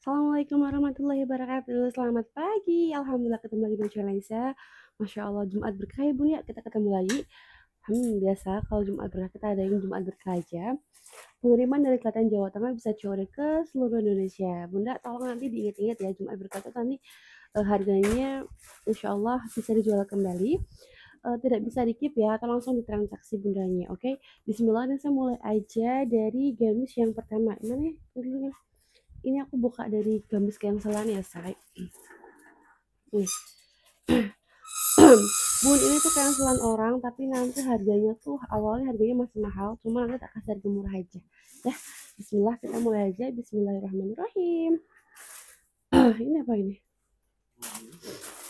Assalamualaikum warahmatullahi wabarakatuh Selamat pagi Alhamdulillah ketemu lagi dengan saya Masya Allah Jumat berkah ya bun ya Kita ketemu lagi hmm, Biasa kalau Jumat berkah kita ada yang Jumat berkah aja Pengiriman dari Kelantan Jawa Tengah bisa COD ke seluruh Indonesia Bunda tolong nanti diingat-ingat ya Jumat berkah itu nanti uh, harganya Insya Allah bisa dijual kembali uh, tidak bisa dikip ya atau langsung ditransaksi bundanya oke okay? Bismillah dan saya mulai aja dari gamis yang pertama mana ya ini aku buka dari gamis cancelan ya say nih bun ini tuh cancelan orang tapi nanti harganya tuh awalnya harganya masih mahal cuma nanti tak kasih harga murah aja ya bismillah kita mulai aja bismillahirrahmanirrahim ini apa ini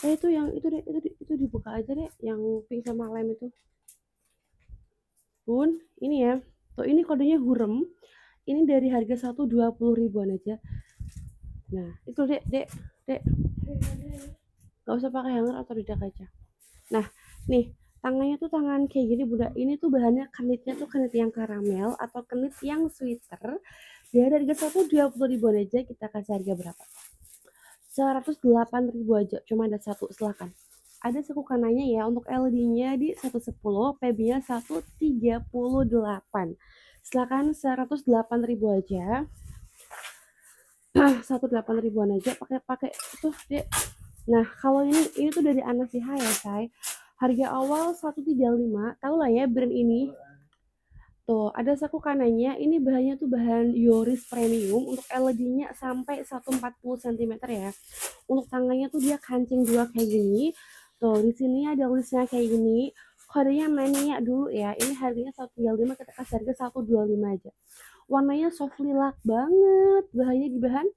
eh itu yang itu deh itu itu dibuka aja deh yang pink sama lem itu bun ini ya tuh ini kodenya hurem ini dari harga satu dua puluh ribuan aja nah itu dek dek dek nggak usah pakai hanger atau tidak aja nah nih tangannya tuh tangan kayak gini bunda ini tuh bahannya kenitnya tuh kenit yang karamel atau kenit yang sweater dia dari harga satu dua puluh ribuan aja kita kasih harga berapa seratus delapan ribu aja cuma ada satu silahkan ada suku kanannya ya untuk LD-nya di 110, PB-nya 138 silahkan 108 ribu aja 108 ribuan aja pakai pakai tuh dek nah kalau ini ini tuh dari Anasiha ya say harga awal 135 tau lah ya brand ini tuh ada saku kanannya ini bahannya tuh bahan Yoris Premium untuk LED-nya sampai 140 cm ya untuk tangannya tuh dia kancing dua kayak gini tuh di sini ada listnya kayak gini Kodenya mania dulu ya. Ini harganya 135 kita kasih harga 125 aja. Warnanya soft lilac banget. Bahannya di bahan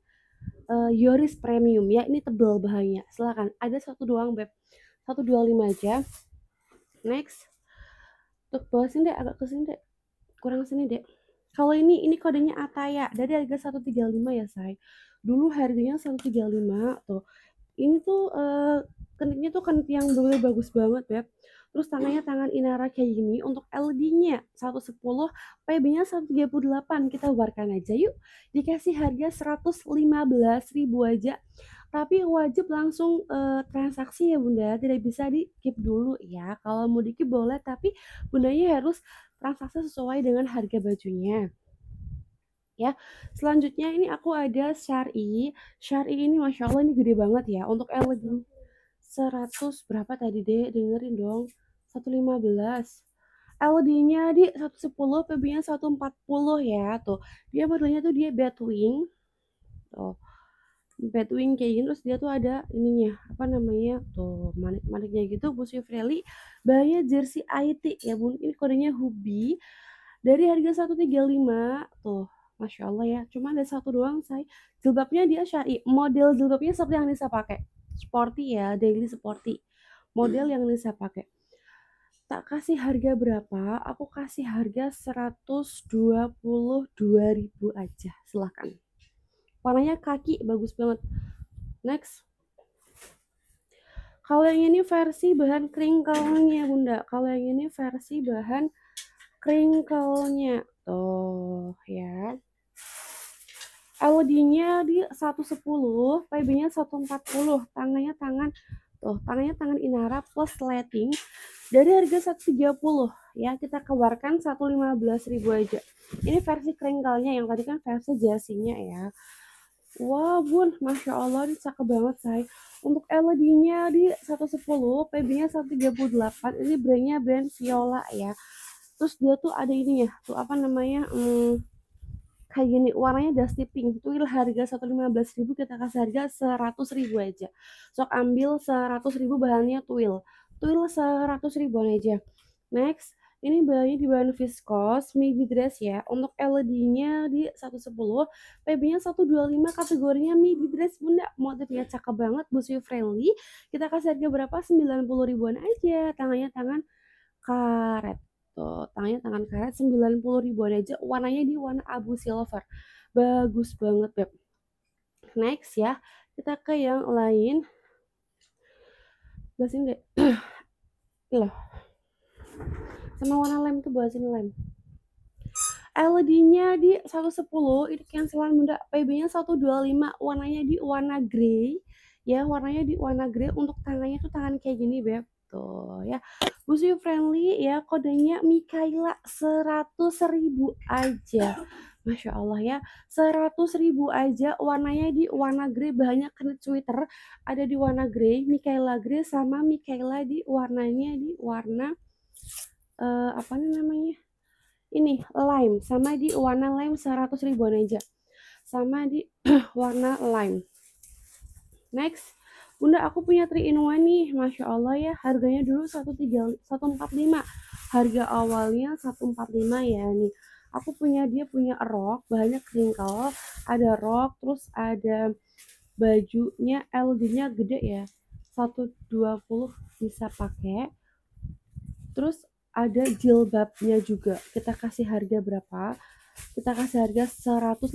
uh, Yoris Premium ya. Ini tebal bahannya. Silahkan. Ada satu doang Beb. 125 aja. Next. Untuk bawah sini deh, agak kesini sini deh. Kurang sini deh. Kalau ini ini kodenya Ataya. Dari harga 135 ya, say. Dulu harganya 135 tuh. Ini tuh uh, eh, kenitnya tuh kenit yang dulu bagus banget, Beb. Terus tangannya tangan Inara kayak gini untuk LD-nya 110, PB-nya 138. Kita warkan aja yuk. Dikasih harga 115 ribu aja. Tapi wajib langsung uh, transaksi ya Bunda, tidak bisa di keep dulu ya. Kalau mau di keep boleh, tapi Bundanya harus transaksi sesuai dengan harga bajunya ya. Selanjutnya ini aku ada syari. Syari ini masya Allah ini gede banget ya. Untuk LED 100 berapa tadi deh dengerin dong. 115. LD-nya di 110, PB-nya 140 ya tuh. Dia modelnya tuh dia batwing. Tuh. Batwing kayak gini terus dia tuh ada ininya apa namanya tuh manik-maniknya gitu Busi Freli bahannya jersey IT ya bun ini kodenya Hubi dari harga 135 tuh Masya Allah ya cuma ada satu doang saya jilbabnya dia syari model jilbabnya seperti yang bisa pakai sporty ya daily sporty model yang bisa pakai tak kasih harga berapa, aku kasih harga 122.000 aja. Silahkan. Warnanya kaki bagus banget. Next. Kalau yang ini versi bahan kringkelnya, Bunda. Kalau yang ini versi bahan kringkelnya. Tuh, ya. LD-nya di 110, PB-nya 140, tangannya tangan tuh tangannya tangan Inara plus lighting dari harga 130 ya kita keluarkan ribu aja. Ini versi kringgalnya yang tadi kan versi jasinya ya. Wah bun, Masya Allah ini cakep banget say Untuk LED-nya di 110, PB-nya 138 Ini brandnya brand Viola ya Terus dia tuh ada ini ya, tuh apa namanya hmm, Kayak gini, warnanya dusty pink itu harga 115 ribu kita kasih harga 100 ribu aja Sok ambil 100 ribu bahannya tuil tuil 100 ribuan aja next ini bayi di bahan viskos, midi dress ya. Untuk LED-nya di 110, PB-nya 125, kategorinya midi dress bunda. Motifnya cakep banget, busui friendly. Kita kasih harga berapa? 90 ribuan aja. Tangannya tangan karet. Tuh, tangannya tangan karet 90 ribuan aja. Warnanya di warna abu silver. Bagus banget, Beb. Next ya, kita ke yang lain bahasin deh loh sama warna lem tuh bahasin lem LED-nya di 110 itu cancelan muda, PB-nya 125 warnanya di warna grey ya warnanya di warna grey untuk tangannya tuh tangan kayak gini beb tuh ya Busu friendly ya kodenya Mikaila 100 ribu aja Masya Allah ya, 100 ribu aja warnanya di warna grey banyak kena Twitter, ada di warna grey, Michaela grey sama Michaela di warnanya di warna uh, apa namanya? Ini lime sama di warna lime 100 ribu aja. Sama di warna lime. Next, Bunda aku punya 3 in 1 nih, Masya Allah ya, harganya dulu 145, harga awalnya 145 ya nih aku punya dia punya rok banyak kringkel ada rok terus ada bajunya LD-nya gede ya 120 bisa pakai terus ada jilbabnya juga kita kasih harga berapa kita kasih harga 115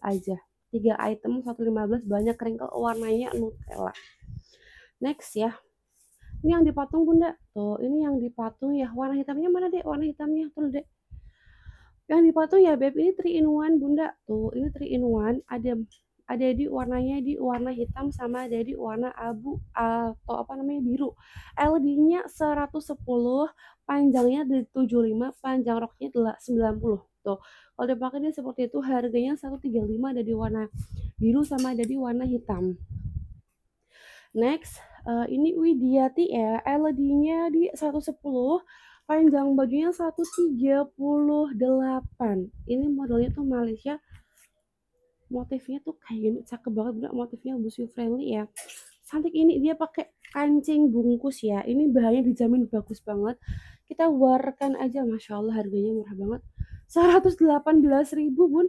aja tiga item 115 banyak kringkel warnanya Nutella next ya ini yang dipatung bunda tuh ini yang dipatung ya warna hitamnya mana deh warna hitamnya tuh deh yang dipotong ya beb ini 3 in 1 bunda tuh ini 3 in 1 ada ada di warnanya di warna hitam sama ada di warna abu atau apa namanya biru LD-nya 110 panjangnya 75 panjang roknya 90 tuh Kalau dipakai dia seperti itu harganya 135 ada di warna biru sama ada di warna hitam. Next, uh, ini Widiati ya, LED-nya di 110 Panjang bajunya 138. Ini modelnya tuh Malaysia. Motifnya tuh kayak gini, cakep banget juga Motifnya busi friendly ya. Cantik ini dia pakai kancing bungkus ya. Ini bahannya dijamin bagus banget. Kita warkan aja, masya Allah harganya murah banget. 118.000 bun.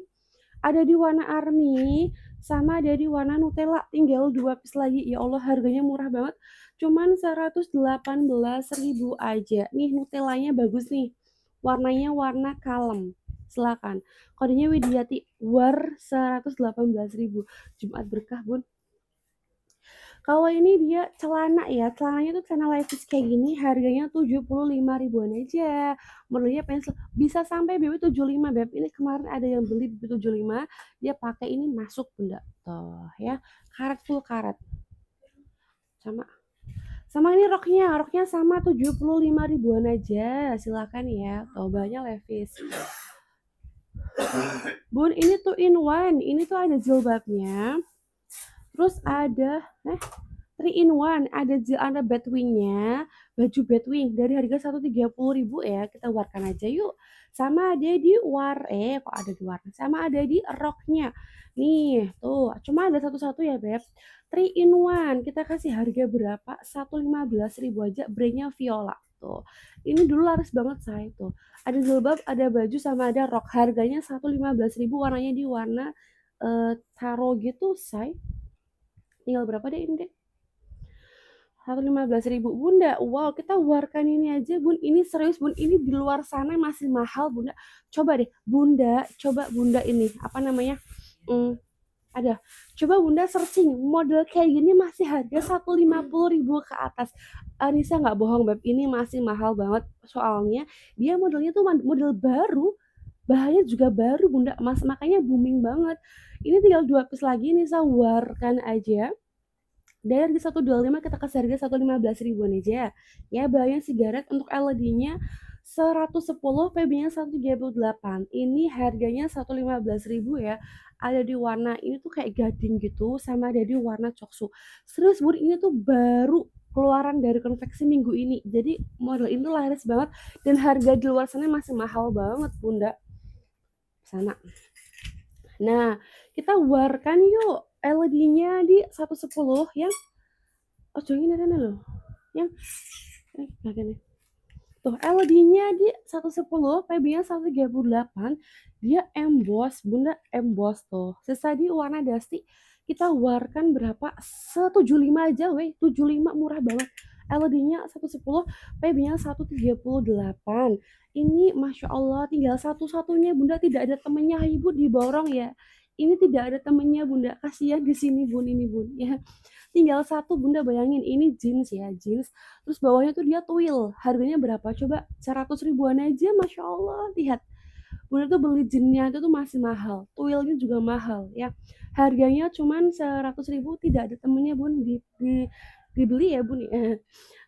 Ada di warna army sama dari warna Nutella tinggal dua piece lagi ya Allah harganya murah banget cuman 118.000 aja nih Nutellanya bagus nih warnanya warna kalem silakan kodenya Widiati war 118.000 Jumat berkah bun kalau ini dia celana ya, celananya tuh celana levis kayak gini, harganya tujuh puluh lima ribuan aja. Menurutnya pensil bisa sampai BB lima Beb. Ini kemarin ada yang beli BB lima. dia pakai ini masuk Bunda. Tuh ya, karet full karet. Sama sama ini roknya roknya sama tujuh puluh lima ribuan aja silakan ya tobanya levis bun ini tuh in one ini tuh ada jilbabnya terus ada eh three in one, ada deal batwingnya, baju batwing dari harga satu tiga puluh ribu ya kita warkan aja yuk sama ada di war eh kok ada di warna sama ada di rocknya. nih tuh cuma ada satu-satu ya beb Three in one, kita kasih harga berapa Satu lima belas ribu aja nya viola tuh ini dulu laris banget saya tuh ada jilbab ada baju sama ada rok harganya ribu, warnanya di warna uh, taro gitu say tinggal berapa deh ini deh belas ribu bunda wow kita warkan ini aja bun ini serius bun ini di luar sana masih mahal bunda coba deh bunda coba bunda ini apa namanya hmm, ada coba bunda searching model kayak gini masih harga satu lima puluh ribu ke atas Anissa nggak bohong beb ini masih mahal banget soalnya dia modelnya tuh model baru bahaya juga baru Bunda Emas makanya booming banget ini tinggal dua piece lagi nih warkan aja dari harga 125 kita kasih harga 115 ribuan aja ya, ya bahaya sigaret untuk LED-nya 110 PB-nya 138 ini harganya 115 ribu ya ada di warna ini tuh kayak gading gitu sama ada di warna coksu serius bun ini tuh baru keluaran dari konveksi minggu ini jadi model ini laris banget dan harga di luar sana masih mahal banget bunda sana. Nah, kita warkan yuk LED-nya di 110 yang oh ini ada loh. Yang bagian Tuh, LED-nya di 110, PB-nya 138, dia emboss, bunda emboss tuh. Sisa di warna dusty, kita warkan berapa? 175 aja weh, 75 murah banget led nya 110, PB-nya 138. Ini Masya Allah tinggal satu-satunya Bunda tidak ada temennya Ibu diborong ya. Ini tidak ada temennya Bunda, kasihan di sini Bun ini Bun ya. Tinggal satu Bunda bayangin ini jeans ya, jeans. Terus bawahnya tuh dia twill. Harganya berapa? Coba 100 ribuan aja Masya Allah. Lihat Bunda tuh beli jeansnya itu tuh masih mahal, twillnya juga mahal ya. Harganya cuman 100 ribu tidak ada temennya bun di, di dibeli ya bun ya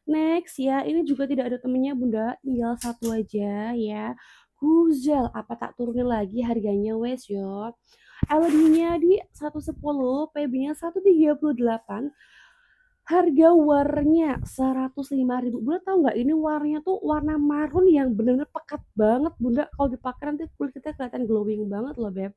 next ya ini juga tidak ada temennya bunda tinggal satu aja ya Guzel apa tak turunin lagi harganya wes yo LED-nya di 110 PB-nya 138 harga warnya 105.000 bunda tahu nggak ini warnanya tuh warna marun yang bener-bener pekat banget bunda kalau dipakai nanti kulit kita kelihatan glowing banget loh beb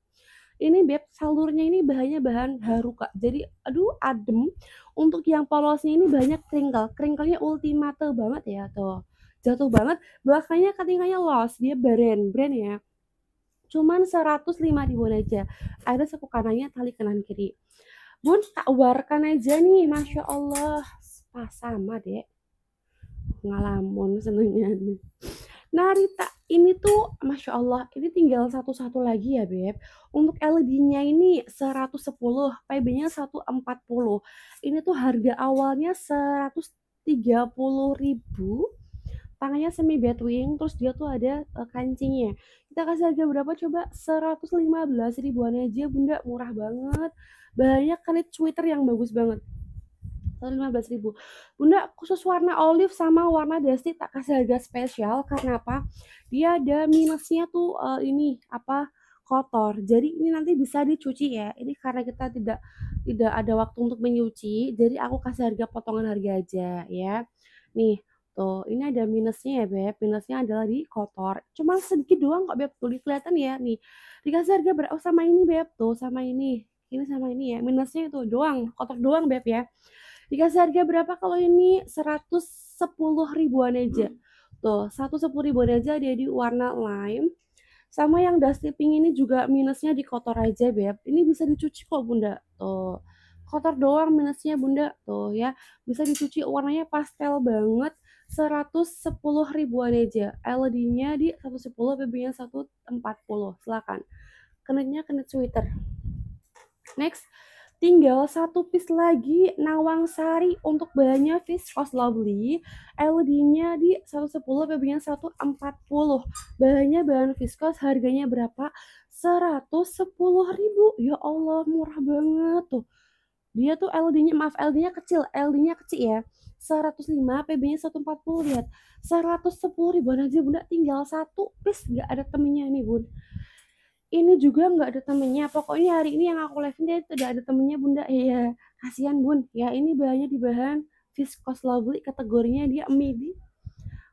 ini beb salurnya ini bahannya bahan kak jadi aduh adem untuk yang polosnya ini banyak kringkel kringkelnya ultimate banget ya tuh jatuh banget belakangnya ketingkanya los dia brand brand ya cuman 105 ribuan aja ada satu kanannya tali kanan kiri bun tak warkan aja nih masya allah pas sama deh ngalamun senengnya nih Narita ini tuh Masya Allah, ini tinggal satu-satu lagi ya Beb. Untuk LED-nya ini 110, PB-nya 140. Ini tuh harga awalnya 130 ribu. Tangannya semi batwing, terus dia tuh ada uh, kancingnya. Kita kasih harga berapa coba? 115 ribuan aja bunda, murah banget. Banyak kali Twitter yang bagus banget belas ribu Bunda khusus warna olive sama warna dusty tak kasih harga spesial karena apa dia ada minusnya tuh uh, ini apa kotor jadi ini nanti bisa dicuci ya ini karena kita tidak tidak ada waktu untuk menyuci jadi aku kasih harga potongan harga aja ya nih tuh ini ada minusnya ya beb minusnya adalah di kotor cuma sedikit doang kok beb tuh kelihatan ya nih dikasih harga berapa oh, sama ini beb tuh sama ini ini sama ini ya minusnya itu doang kotor doang beb ya Dikasih harga berapa kalau ini 110 ribuan aja. Hmm. Tuh, 110 ribuan aja dia di warna lime. Sama yang dusty pink ini juga minusnya di kotor aja, Beb. Ini bisa dicuci kok, Bunda. Tuh. Kotor doang minusnya, Bunda. Tuh ya. Bisa dicuci warnanya pastel banget. 110 ribuan aja. LED-nya di 110, BB-nya 140. Silakan. kenetnya kenet sweater. Next, Tinggal satu piece lagi Nawang Sari untuk banyak Fish cost Lovely. LD-nya di 110, PB-nya 140. banyak bahan viskos, harganya berapa? 110 ribu. Ya Allah, murah banget tuh. Dia tuh LD-nya, maaf LD-nya kecil, LD-nya kecil ya. 105 PB-nya 140 lihat 110 ribuan aja bunda tinggal satu piece nggak ada temennya nih bun ini juga nggak ada temennya pokoknya hari ini yang aku live itu tidak ada temennya bunda iya, iya kasihan bun ya ini bahannya di bahan Viscose Lovely kategorinya dia midi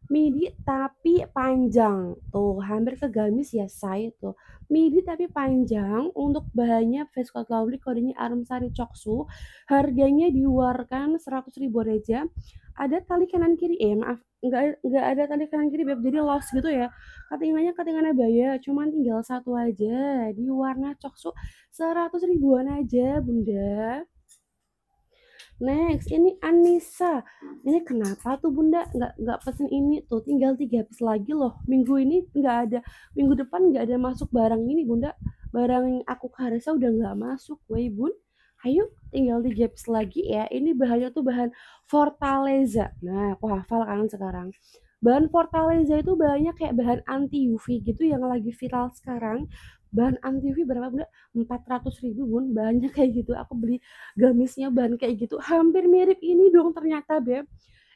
midi tapi panjang tuh hampir ke gamis ya saya tuh midi tapi panjang untuk bahannya face coat laundry kodenya sari Coksu harganya diwarkan 100 ribu aja ada tali kanan kiri eh maaf nggak nggak ada tali kanan kiri beb jadi lost gitu ya katingannya katingannya bayar cuman tinggal satu aja di warna coksu 100 ribuan aja bunda next ini Anissa ini kenapa tuh bunda nggak nggak pesen ini tuh tinggal tiga piece lagi loh minggu ini nggak ada minggu depan nggak ada masuk barang ini bunda barang yang aku harusnya udah nggak masuk wey bun ayo tinggal tiga piece lagi ya ini bahannya tuh bahan Fortaleza nah aku hafal kan sekarang bahan Fortaleza itu banyak kayak bahan anti UV gitu yang lagi viral sekarang bahan UV berapa bunda? empat ratus ribu bun, banyak kayak gitu. Aku beli gamisnya bahan kayak gitu, hampir mirip ini dong ternyata beb.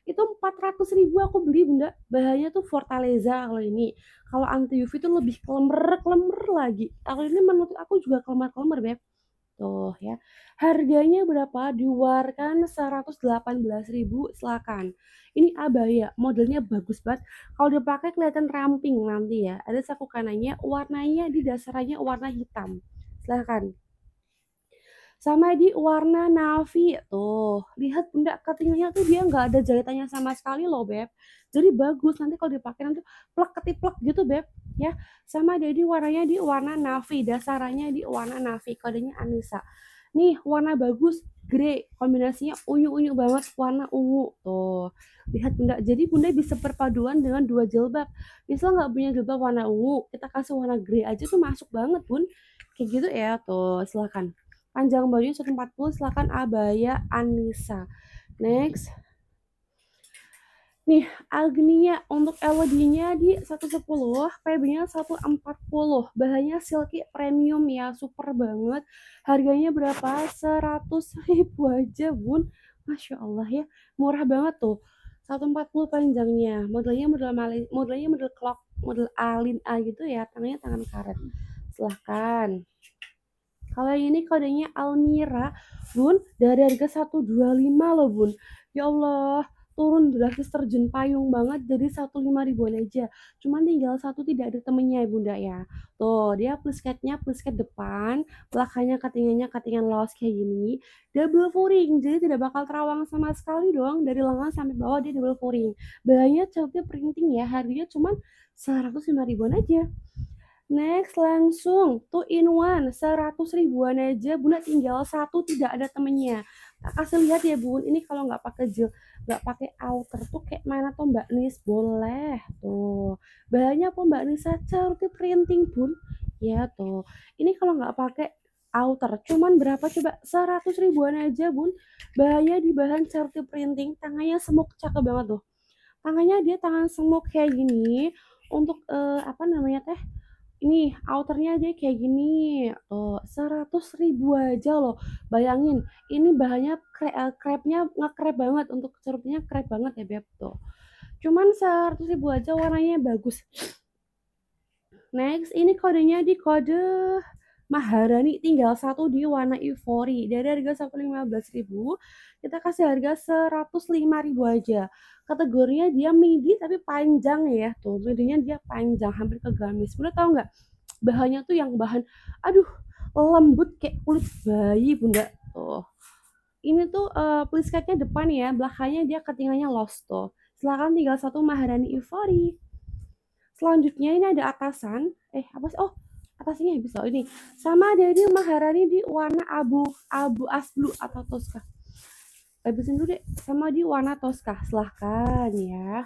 Itu empat ratus ribu aku beli bunda, bahannya tuh Fortaleza kalau ini. Kalau anti UV itu lebih kelemer kelemer lagi. Kalau ini menurut aku juga kelemer kelemer beb. Tuh gitu, ya. Harganya berapa? Diwarkan 118.000 silakan. Ini abaya, modelnya bagus banget. Kalau dipakai kelihatan ramping nanti ya. Ada saku kanannya, warnanya di dasarnya warna hitam. Silakan sama di warna navy tuh lihat bunda ketingginya tuh dia nggak ada jahitannya sama sekali loh beb jadi bagus nanti kalau dipakai nanti plek ketiplek gitu beb ya sama jadi warnanya di warna navy dasarannya di warna navy kodenya Anissa nih warna bagus grey kombinasinya unyu-unyu banget warna ungu tuh lihat bunda jadi bunda bisa perpaduan dengan dua jilbab misal nggak punya jilbab warna ungu kita kasih warna grey aja tuh masuk banget bun kayak gitu ya tuh silahkan Panjang baju 140 silahkan abaya Anissa. Next. Nih, Agnia untuk LED-nya di 110, PB-nya 140. Bahannya silky premium ya, super banget. Harganya berapa? 100 ribu aja, Bun. Masya Allah ya, murah banget tuh. 140 panjangnya. Modelnya model Mali, modelnya model clock, model alin A gitu ya, tangannya tangan karet. Silahkan. Kalau yang ini kodenya Almira, Bun, dari harga 125 loh, Bun. Ya Allah, turun drastis terjun payung banget jadi 15 ribuan aja cuman tinggal satu tidak ada temennya ya bunda ya tuh dia plus cat depan belakangnya katingannya katingan los kayak gini double furing jadi tidak bakal terawang sama sekali dong dari lengan sampai bawah dia double furing banyak celotnya printing ya harganya cuman 105 ribuan aja Next langsung two in one seratus ribuan aja Bunda tinggal satu tidak ada temennya Tak kasih lihat ya Bun ini kalau nggak pakai gel nggak pakai outer tuh kayak mana tuh Mbak Nis boleh tuh bahannya apa Mbak Nisa charity printing Bun ya tuh ini kalau nggak pakai outer cuman berapa coba seratus ribuan aja Bun bahannya di bahan charity printing tangannya semuk cakep banget tuh tangannya dia tangan semuk kayak gini untuk eh, apa namanya teh ini outernya aja kayak gini eh, seratus ribu aja loh bayangin ini bahannya eh, krepnya ngekrep banget untuk cerupnya krep banget ya beb tuh cuman seratus ribu aja warnanya bagus next ini kodenya di kode Maharani tinggal satu di warna Ivory. Dari harga ribu kita kasih harga ribu aja. Kategorinya dia midi tapi panjang ya. Tuh, midinya dia panjang, hampir ke gamis. Bunda tahu nggak? Bahannya tuh yang bahan aduh, lembut kayak kulit bayi, Bunda. Tuh. Ini tuh uh, eh, please depan ya, belakangnya dia ketinggiannya lost tuh. Silakan tinggal satu Maharani Ivory. Selanjutnya ini ada atasan, eh apa sih? Oh, atasnya bisa oh, ini sama dari Maharani di warna abu abu asblu atau toska habisin dulu deh sama di warna toska silahkan ya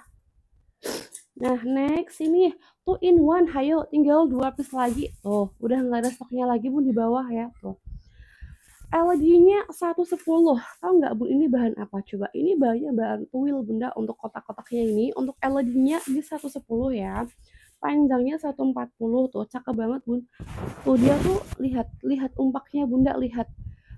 nah next ini two in one hayo tinggal dua piece lagi tuh udah nggak ada stoknya lagi pun di bawah ya tuh LED-nya 110 tahu nggak bu ini bahan apa coba ini bahannya bahan tuil bunda untuk kotak-kotaknya ini untuk LED-nya di 110 ya panjangnya 140 tuh cakep banget bun tuh dia tuh lihat lihat umpaknya bunda lihat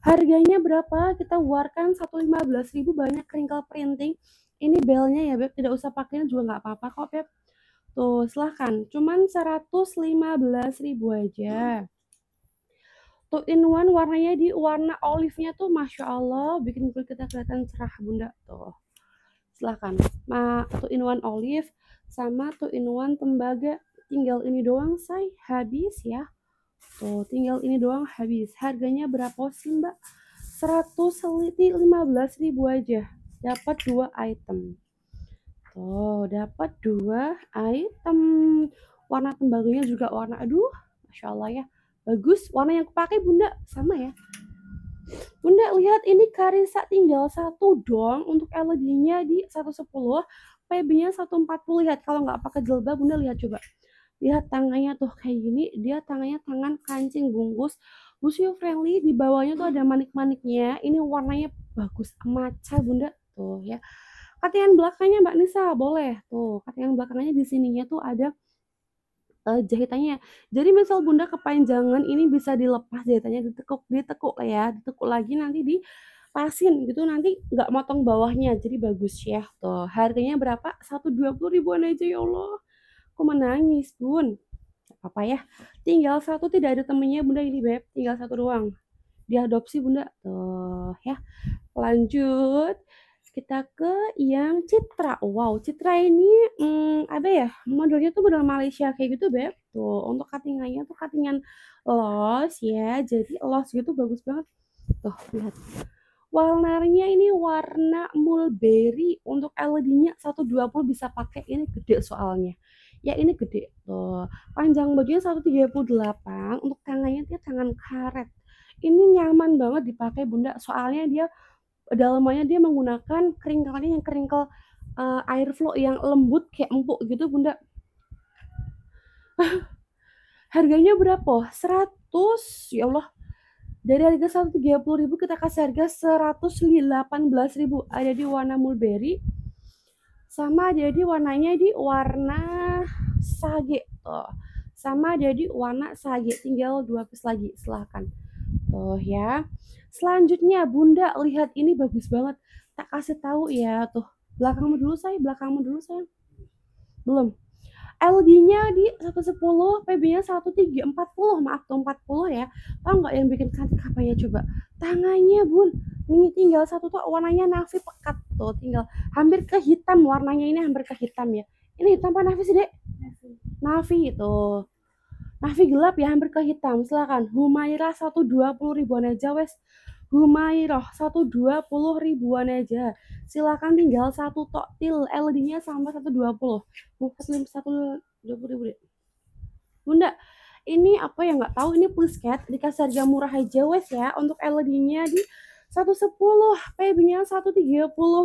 harganya berapa kita warkan 115 ribu banyak kringle printing ini belnya ya beb tidak usah pakainya juga nggak apa-apa kok beb tuh silahkan cuman 115 ribu aja tuh in one warnanya di warna olive-nya tuh masya Allah bikin kulit kita kelihatan cerah bunda tuh silahkan nah tuh in one olive sama tuh in one tembaga tinggal ini doang say habis ya tuh tinggal ini doang habis harganya berapa sih mbak 100 liti 15 ribu aja dapat dua item tuh dapat dua item warna tembaganya juga warna aduh Masya Allah ya bagus warna yang kupakai bunda sama ya Bunda lihat ini karisa tinggal satu dong untuk LED-nya di 110 PB-nya 140 lihat kalau nggak pakai jilbab bunda lihat coba lihat tangannya tuh kayak gini dia tangannya tangan kancing bungkus museum friendly di bawahnya tuh ada manik-maniknya ini warnanya bagus maca bunda tuh ya katian belakangnya mbak Nisa boleh tuh katian belakangnya di sininya tuh ada uh, jahitannya. Jadi misal bunda kepanjangan ini bisa dilepas jahitannya ditekuk ditekuk ya, ditekuk lagi nanti di pasin gitu nanti nggak motong bawahnya jadi bagus ya tuh harganya berapa satu dua puluh ribuan aja ya allah aku menangis bun apa ya tinggal satu tidak ada temennya bunda ini beb tinggal satu ruang diadopsi bunda tuh ya lanjut kita ke yang Citra. Wow, Citra ini hmm, apa ya? Modelnya tuh model Malaysia kayak gitu, Beb. Tuh, untuk cuttingannya tuh cuttingan los ya. Jadi los gitu bagus banget. Tuh, lihat warnanya ini warna mulberry untuk LED-nya 120 bisa pakai ini gede soalnya ya ini gede tuh panjang bajunya 138 untuk tangannya dia tangan karet ini nyaman banget dipakai bunda soalnya dia dalamnya dia menggunakan keringkalnya yang keringkel uh, eh, air flow yang lembut kayak empuk gitu bunda harganya berapa? 100 ya Allah dari harga 130.000 kita kasih harga 118.000 ada di warna mulberry. Sama jadi warnanya di warna sage. Tuh. Sama jadi warna sage. Tinggal dua pis lagi, silahkan. Tuh ya. Selanjutnya Bunda lihat ini bagus banget. Tak kasih tahu ya tuh. Belakangmu dulu saya, belakangmu dulu saya. Belum. LD-nya di 110, PB-nya empat puluh maaf tuh 40 ya. Tahu nggak yang bikin cantik apa ya coba? Tangannya bun, ini tinggal satu tuh warnanya navy pekat tuh, tinggal hampir ke hitam warnanya ini hampir ke hitam ya. Ini hitam apa navy sih dek? Navy. Navy itu. Navy gelap ya hampir ke hitam. Silakan. Humaira 120 ribuan aja wes. Humairoh puluh ribuan aja. Silakan tinggal satu toktil led nya sama satu dua puluh. selim satu dua puluh ribu deh. Bunda, ini apa yang nggak tahu ini pusket dikasih harga murah aja wes ya untuk LED-nya di satu 110 PB-nya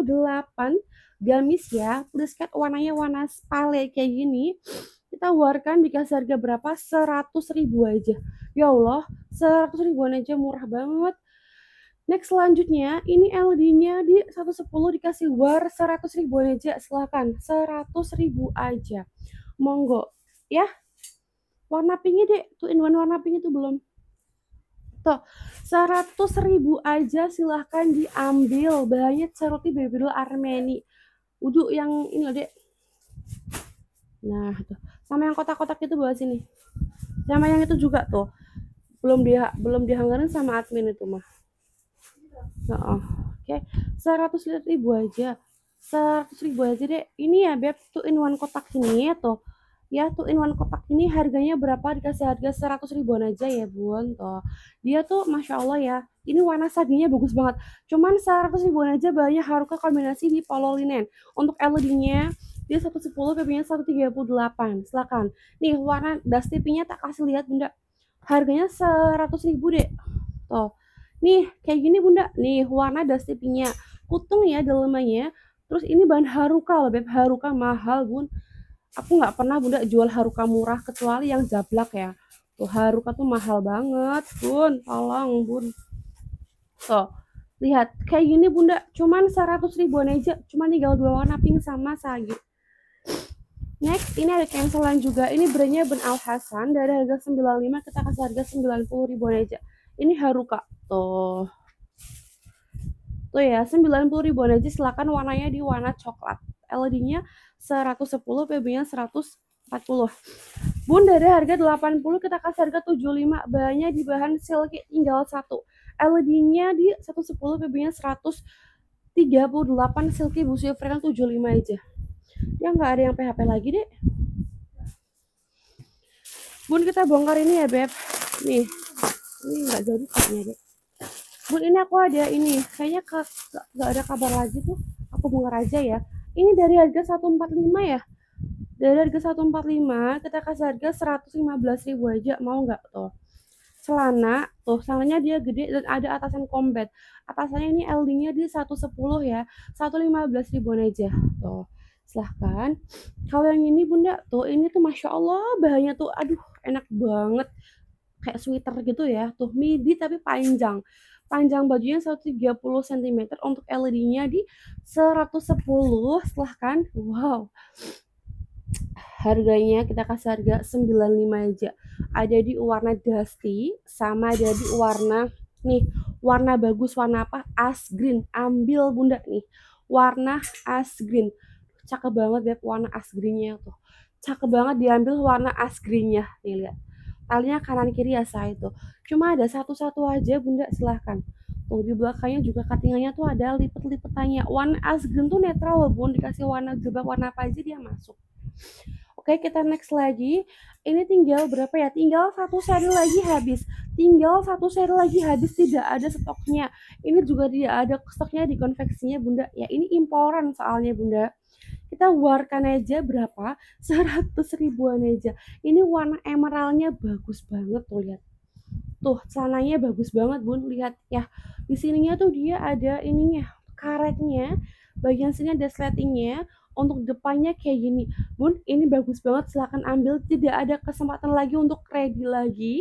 delapan gamis ya pusket warnanya warna spale kayak gini kita warkan dikasih harga berapa seratus ribu aja ya Allah seratus ribuan aja murah banget Next selanjutnya, ini LD-nya di 110 dikasih war 100 ribu aja, silahkan. 100 ribu aja. Monggo, ya. Warna pinknya deh, tuh in one warna pinknya tuh belum. Tuh, 100 ribu aja silahkan diambil. Bahannya ceruti doll Armeni. Uduk yang ini loh dek. Nah, tuh. Sama yang kotak-kotak itu bawah sini. Sama yang itu juga tuh. Belum dia belum dihanggarin sama admin itu mah. Oh, Oke, okay. 100 ribu aja. 100 ribu aja deh. Ini ya Beb, tuh in one kotak ini ya tuh. Ya, tuh in one kotak ini harganya berapa? Dikasih harga 100 ribuan aja ya, Bun. Tuh. Dia tuh Masya Allah ya, ini warna saginya bagus banget. Cuman 100 ribuan aja banyak Haruka kombinasi di polo linen. Untuk LED-nya dia 110, PP-nya 138. Silahkan. Nih, warna dusty nya tak kasih lihat, Bunda. Harganya 100 ribu deh. Tuh nih kayak gini bunda nih warna pinknya kutung ya dalamnya terus ini bahan haruka loh beb haruka mahal bun aku nggak pernah bunda jual haruka murah kecuali yang jablak ya tuh haruka tuh mahal banget bun tolong bun so lihat kayak gini bunda cuman 100 ribuan aja cuman tinggal dua warna pink sama sagi Next, ini ada cancelan juga. Ini brandnya Ben Al Hasan dari harga 95 kita kasih harga 90 ribuan aja ini Haruka tuh tuh ya 90 ribuan aja silakan warnanya di warna coklat LED-nya 110 PB-nya 140 Bun dari harga 80 kita kasih harga 75 bahannya di bahan silky tinggal satu LED-nya di 110 PB-nya 138 silky busi frekuensi 75 aja ya nggak ada yang PHP lagi deh Bun kita bongkar ini ya Beb nih ini nggak jadi kayaknya deh bun ini aku ada ini kayaknya gak, ada kabar lagi tuh aku bunga raja ya ini dari harga 145 ya dari harga 145 kita kasih harga 115 ribu aja mau nggak tuh celana tuh celananya dia gede dan ada atasan combat atasannya ini LD nya di 110 ya 115 ribu aja tuh silahkan kalau yang ini bunda tuh ini tuh masya Allah bahannya tuh aduh enak banget kayak sweater gitu ya tuh midi tapi panjang panjang bajunya 130 cm untuk LED-nya di 110 silahkan. kan wow harganya kita kasih harga 95 aja ada di warna dusty sama ada di warna nih warna bagus warna apa as green ambil bunda nih warna as green cakep banget ya warna as nya tuh cakep banget diambil warna as nya nih lihat talinya kanan kiri ya sah itu cuma ada satu-satu aja bunda silahkan tuh di belakangnya juga katingannya tuh ada lipet-lipetannya warna asgen tuh netral loh bun dikasih warna gelap warna apa aja dia masuk Oke, kita next lagi. Ini tinggal berapa ya? Tinggal satu seri lagi habis. Tinggal satu seri lagi habis, tidak ada stoknya. Ini juga tidak ada stoknya di konveksinya, Bunda. Ya, ini imporan soalnya, Bunda. Kita warkan aja berapa? 100 ribuan aja. Ini warna emeraldnya bagus banget tuh, lihat. Tuh, celananya bagus banget, Bun. Lihat ya. Di sininya tuh dia ada ininya, karetnya. Bagian sini ada sletingnya untuk depannya kayak gini bun ini bagus banget silahkan ambil tidak ada kesempatan lagi untuk ready lagi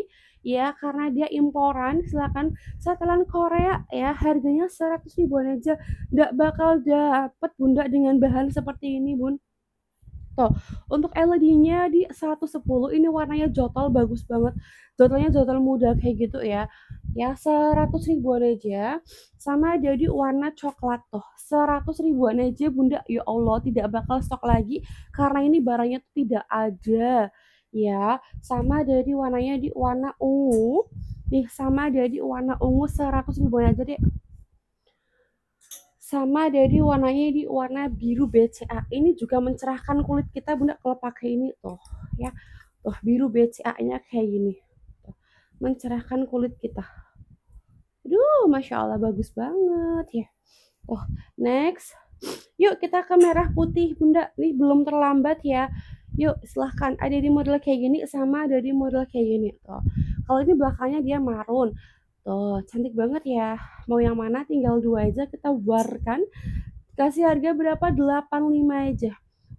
ya karena dia imporan silahkan setelan Korea ya harganya 100 ribuan aja nggak bakal dapet bunda dengan bahan seperti ini bun Tuh, untuk LED-nya di 110 ini warnanya jotal bagus banget. jotalnya jotal muda kayak gitu ya. Ya 100 ribuan aja. Sama jadi warna coklat tuh. 100 ribuan aja Bunda. Ya Allah, tidak bakal stok lagi karena ini barangnya tuh tidak ada. Ya, sama jadi warnanya di warna ungu. Nih, sama jadi warna ungu 100 ribuan aja deh sama dari warnanya di warna biru BCA ini juga mencerahkan kulit kita bunda kalau pakai ini tuh ya tuh biru BCA nya kayak gini tuh, mencerahkan kulit kita aduh masya Allah bagus banget ya oh next yuk kita ke merah putih bunda nih belum terlambat ya yuk silahkan ada di model kayak gini sama dari di model kayak gini tuh kalau ini belakangnya dia marun Tuh, cantik banget ya. Mau yang mana tinggal dua aja kita war kan. Kasih harga berapa? 85 aja.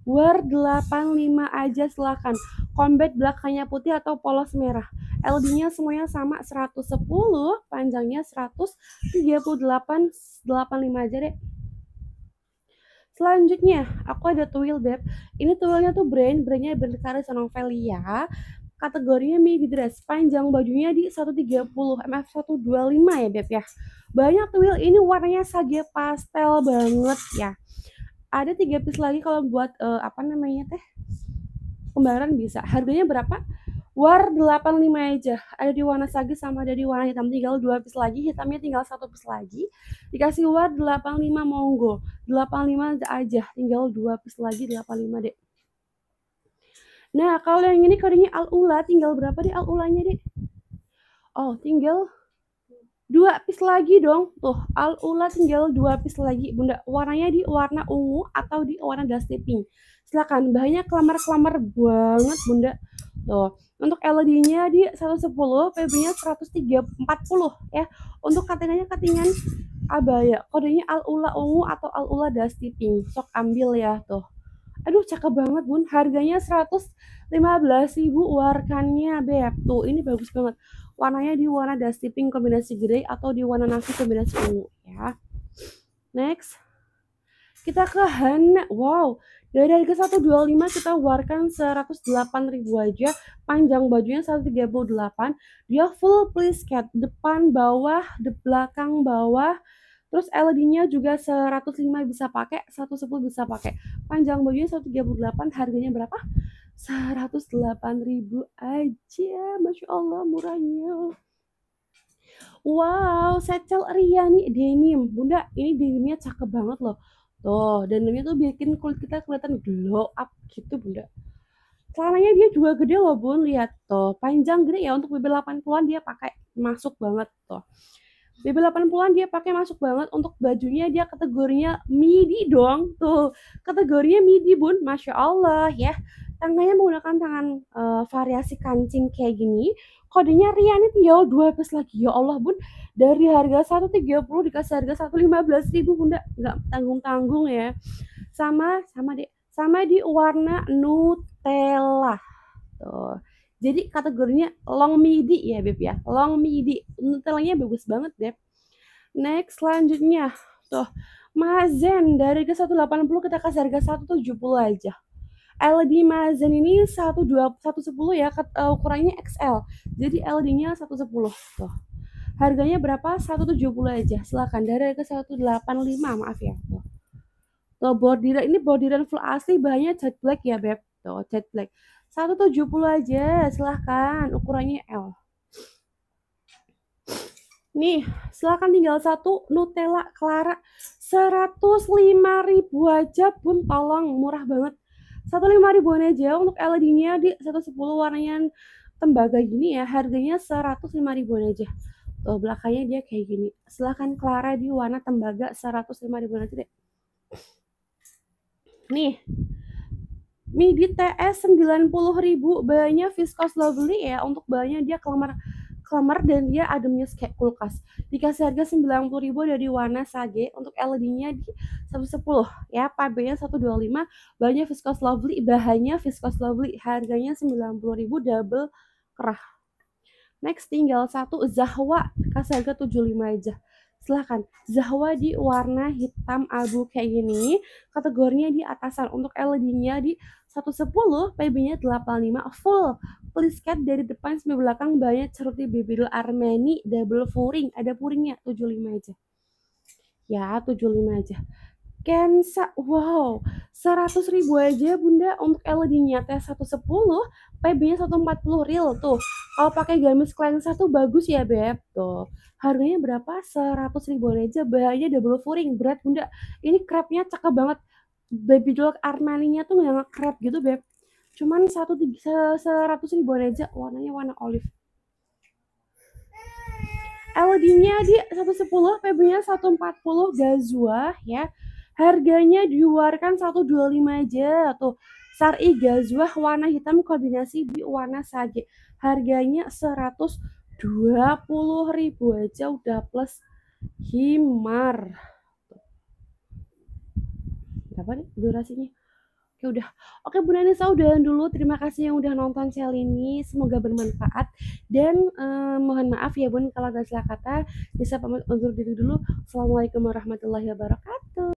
War 85 aja silahkan. Combat belakangnya putih atau polos merah. LD-nya semuanya sama 110, panjangnya 138, 85 aja deh. Selanjutnya, aku ada tuil beb. Ini tuilnya tuh brand, brandnya brand Caris Novelia kategorinya midi dress panjang bajunya di 130 mf 125 ya beb ya banyak tuh Will ini warnanya sage pastel banget ya ada tiga piece lagi kalau buat uh, apa namanya teh kembaran bisa harganya berapa War 85 aja. Ada di warna sage sama ada di warna hitam. Tinggal dua piece lagi, hitamnya tinggal satu piece lagi. Dikasih war 85 monggo. 85 aja, tinggal dua piece lagi 85 deh. Nah, kalau yang ini kodenya al-ula, tinggal berapa deh al-ulanya deh? Oh, tinggal dua piece lagi dong. Tuh, al-ula tinggal dua piece lagi, Bunda. Warnanya di warna ungu atau di warna dusty pink. Silakan, bahannya kelamar-kelamar banget, Bunda. Tuh, untuk LED-nya di 110, PB-nya 140 ya. Untuk katingannya katingan abaya, kodenya al-ula ungu atau al-ula dusty pink. Sok ambil ya, tuh aduh cakep banget bun harganya 115 ribu warkannya beb tuh ini bagus banget warnanya di warna dusty pink kombinasi grey atau di warna nasi kombinasi ungu ya next kita ke Hana wow dari harga 125 kita warkan 108 ribu aja. Panjang bajunya 138. Dia full please cat. Depan bawah, de belakang bawah Terus LED-nya juga 105 bisa pakai, 110 bisa pakai. Panjang bajunya 138, harganya berapa? 108.000 aja. Masya Allah murahnya. Wow, setel Ria nih denim. Bunda, ini denimnya cakep banget loh. Tuh, denimnya tuh bikin kulit kita kelihatan glow up gitu, Bunda. Celananya dia juga gede loh, Bun. Lihat tuh, panjang gede ya untuk BB 80-an dia pakai masuk banget tuh. BB80-an dia pakai masuk banget untuk bajunya dia kategorinya midi dong tuh kategorinya midi bun masya Allah ya tangannya menggunakan tangan uh, variasi kancing kayak gini kodenya itu ya dua piece lagi ya Allah bun dari harga 130 dikasih harga 115 ribu bunda nggak tanggung-tanggung ya sama sama di sama di warna Nutella tuh jadi kategorinya long midi ya Beb ya. Long midi. Nutelanya bagus banget deh Next selanjutnya tuh Mazen dari harga 180 kita kasih harga 170 aja. LD Mazen ini 12 110 ya eh, ukurannya XL. Jadi LD-nya 110 tuh. Harganya berapa? 170 aja. Silakan dari harga 185 maaf ya. Tuh. Tuh bordiran ini bordiran full asli bahannya jet black ya Beb. Tuh jet black. 170 aja, silahkan. Ukurannya L. Nih, silahkan tinggal satu Nutella Clara. 105 ribu aja pun tolong, murah banget. 105 ribu aja untuk LED-nya di 110 warnanya tembaga gini ya. Harganya 105 ribu aja. Tuh, belakangnya dia kayak gini. Silahkan Clara di warna tembaga 105 ribu aja deh. Nih, midi di TS 90 ribu bahannya lo lovely ya untuk bahannya dia kelamar kelamar dan dia ademnya kayak kulkas dikasih harga 90 ribu dari warna Sage untuk LED-nya di 110 ya PB-nya 125 bahannya lo lovely bahannya lo lovely harganya 90 ribu double kerah next tinggal satu Zahwa kasih harga 75 aja silahkan Zahwa di warna hitam abu kayak gini kategorinya di atasan untuk LED-nya di 110 PB-nya 85 full. Please cat dari depan sampai belakang banyak ceruti bibir Armeni double furing. Ada furingnya 75 aja. Ya, 75 aja. Kensa, wow, 100 ribu aja bunda untuk LED-nya tes 110, PB-nya 140 real tuh. Kalau pakai gamis lensa tuh bagus ya beb tuh. Harganya berapa? 100 ribu aja, bahannya double furing, berat bunda. Ini crepnya cakep banget baby doll Armani-nya tuh nggak ngekrep gitu beb cuman satu seratus ribuan aja warnanya warna olive LED-nya di 110, PB-nya 140 Gazua ya. Harganya diwarkan 125 aja tuh. Sari Gazua warna hitam kombinasi di warna sage. Harganya 120 ribu aja udah plus himar berapa nih durasinya Oke ya udah. Oke Bu Nani saya udah dulu. Terima kasih yang udah nonton channel ini. Semoga bermanfaat. Dan eh, mohon maaf ya Bun kalau ada salah kata. Bisa pamit undur diri dulu. Assalamualaikum warahmatullahi wabarakatuh.